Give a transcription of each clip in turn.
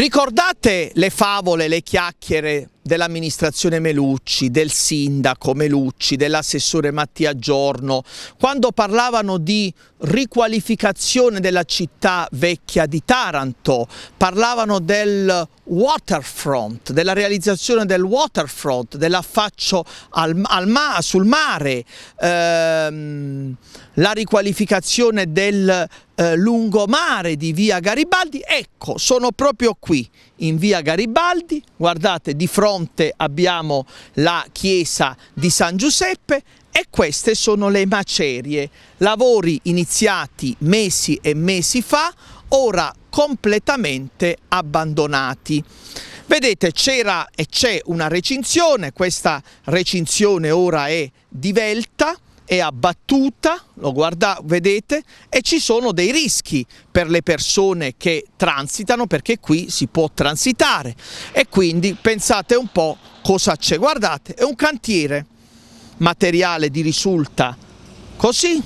Ricordate le favole, le chiacchiere dell'amministrazione Melucci, del sindaco Melucci, dell'assessore Mattia Giorno, quando parlavano di riqualificazione della città vecchia di Taranto, parlavano del waterfront, della realizzazione del waterfront, dell'affaccio ma sul mare, ehm, la riqualificazione del eh, lungomare di via Garibaldi, ecco, sono proprio qui, in via Garibaldi, guardate di fronte fronte abbiamo la chiesa di San Giuseppe e queste sono le macerie, lavori iniziati mesi e mesi fa, ora completamente abbandonati. Vedete c'era e c'è una recinzione, questa recinzione ora è divelta, è abbattuta, lo guarda, vedete, e ci sono dei rischi per le persone che transitano perché qui si può transitare e quindi pensate un po' cosa c'è. Guardate, è un cantiere, materiale di risulta così,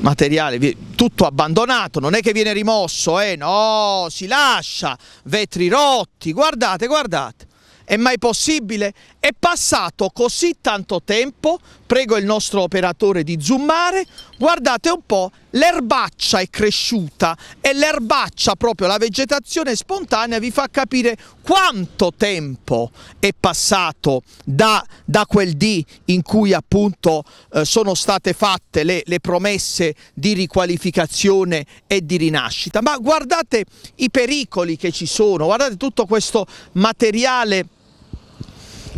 materiale tutto abbandonato, non è che viene rimosso, eh, no, si lascia, vetri rotti, guardate, guardate. È mai possibile? È passato così tanto tempo, prego il nostro operatore di zoomare, guardate un po', l'erbaccia è cresciuta e l'erbaccia, proprio la vegetazione spontanea, vi fa capire quanto tempo è passato da, da quel dì in cui appunto eh, sono state fatte le, le promesse di riqualificazione e di rinascita. Ma guardate i pericoli che ci sono, guardate tutto questo materiale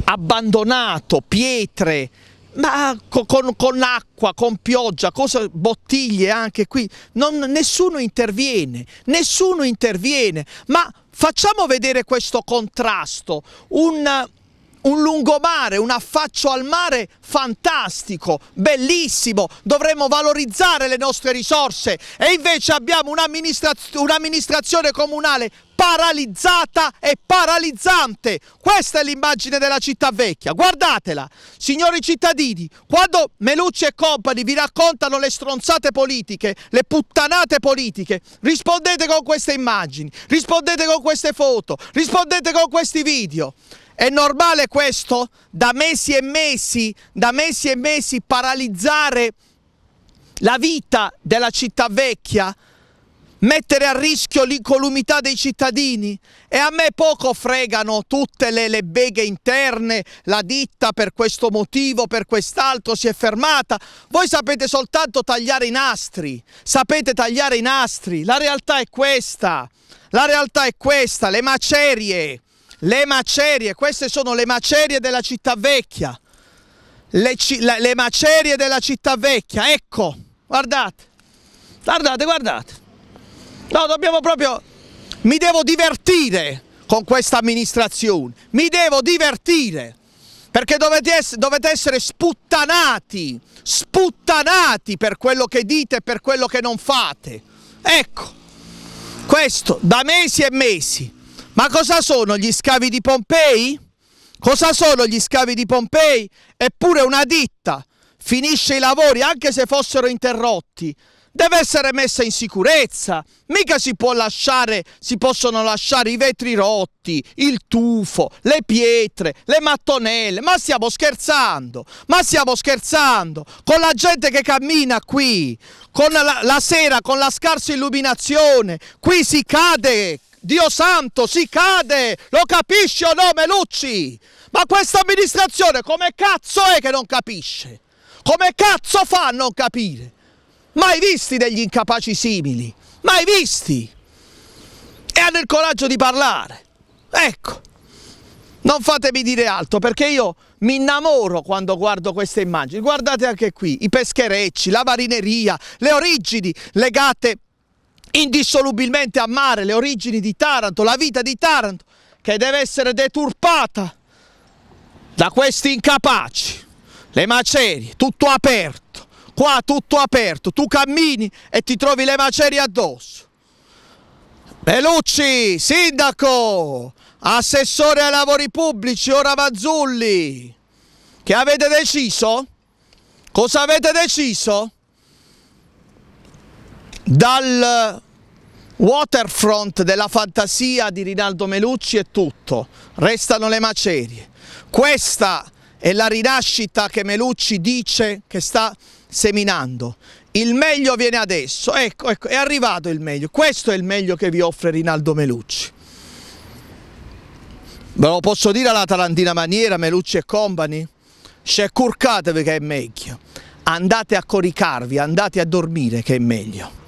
abbandonato, pietre, ma con, con, acqua, con pioggia, cosa, bottiglie anche qui, non, nessuno interviene, nessuno interviene, ma facciamo vedere questo contrasto, un, un lungomare, un affaccio al mare fantastico, bellissimo, dovremmo valorizzare le nostre risorse e invece abbiamo un'amministrazione un comunale paralizzata e paralizzante. Questa è l'immagine della città vecchia, guardatela. Signori cittadini, quando Melucci e compagni vi raccontano le stronzate politiche, le puttanate politiche, rispondete con queste immagini, rispondete con queste foto, rispondete con questi video. È normale questo? Da mesi e mesi, da mesi e mesi paralizzare la vita della città vecchia, mettere a rischio l'incolumità dei cittadini e a me poco fregano tutte le, le beghe interne, la ditta per questo motivo, per quest'altro si è fermata, voi sapete soltanto tagliare i nastri, sapete tagliare i nastri, la realtà è questa, la realtà è questa, le macerie. Le macerie, queste sono le macerie della città vecchia. Le, la, le macerie della città vecchia, ecco, guardate, guardate, guardate. No, dobbiamo proprio, mi devo divertire con questa amministrazione, mi devo divertire perché dovete essere, dovete essere, sputtanati, sputtanati per quello che dite e per quello che non fate. Ecco, questo da mesi e mesi. Ma cosa sono gli scavi di Pompei? Cosa sono gli scavi di Pompei? Eppure una ditta finisce i lavori anche se fossero interrotti. Deve essere messa in sicurezza, mica si può lasciare, si possono lasciare i vetri rotti, il tufo, le pietre, le mattonelle, ma stiamo scherzando, ma stiamo scherzando, con la gente che cammina qui, con la, la sera, con la scarsa illuminazione, qui si cade, Dio santo, si cade! Lo capisce o no, Melucci? Ma questa amministrazione come cazzo è che non capisce? Come cazzo fa a non capire? Mai visti degli incapaci simili? Mai visti? E hanno il coraggio di parlare. Ecco, non fatemi dire altro perché io mi innamoro quando guardo queste immagini. Guardate anche qui, i pescherecci, la marineria, le origini legate indissolubilmente a mare le origini di Taranto, la vita di Taranto, che deve essere deturpata da questi incapaci, le macerie, tutto aperto, qua tutto aperto, tu cammini e ti trovi le macerie addosso. Bellucci, sindaco, assessore ai lavori pubblici, ora Mazzulli, che avete deciso? Cosa avete deciso? Dal Waterfront della fantasia di Rinaldo Melucci è tutto, restano le macerie. Questa è la rinascita che Melucci dice che sta seminando. Il meglio viene adesso, ecco, ecco, è arrivato il meglio, questo è il meglio che vi offre Rinaldo Melucci. Ve lo posso dire alla tarantina maniera, Melucci e compagni? Sceccurcatevi che è meglio, andate a coricarvi, andate a dormire che è meglio.